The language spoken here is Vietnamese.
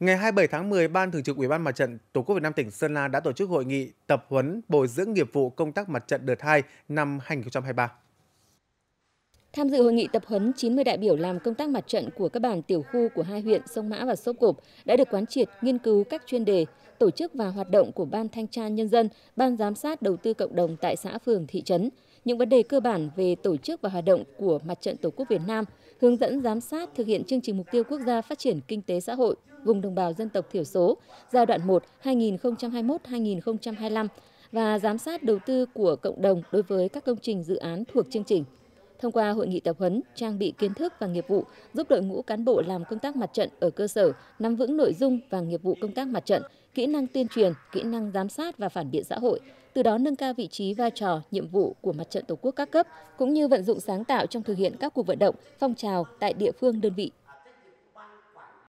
Ngày 27 tháng 10, Ban Thường trực Ủy ban Mặt trận Tổ quốc Việt Nam tỉnh Sơn La đã tổ chức hội nghị tập huấn bồi dưỡng nghiệp vụ công tác mặt trận đợt 2 năm 2023. Tham dự hội nghị tập huấn 90 đại biểu làm công tác mặt trận của các bản tiểu khu của hai huyện Sông Mã và Sốp Cộp đã được quán triệt, nghiên cứu các chuyên đề, tổ chức và hoạt động của Ban Thanh tra Nhân dân, Ban Giám sát Đầu tư Cộng đồng tại xã phường thị trấn, những vấn đề cơ bản về tổ chức và hoạt động của Mặt trận Tổ quốc Việt Nam, hướng dẫn giám sát thực hiện chương trình mục tiêu quốc gia phát triển kinh tế xã hội vùng đồng bào dân tộc thiểu số giai đoạn 1 2021-2025 và giám sát đầu tư của cộng đồng đối với các công trình dự án thuộc chương trình. Thông qua hội nghị tập huấn, trang bị kiến thức và nghiệp vụ, giúp đội ngũ cán bộ làm công tác mặt trận ở cơ sở nắm vững nội dung và nghiệp vụ công tác mặt trận, kỹ năng tuyên truyền, kỹ năng giám sát và phản biện xã hội, từ đó nâng cao vị trí vai trò, nhiệm vụ của mặt trận Tổ quốc các cấp cũng như vận dụng sáng tạo trong thực hiện các cuộc vận động, phong trào tại địa phương đơn vị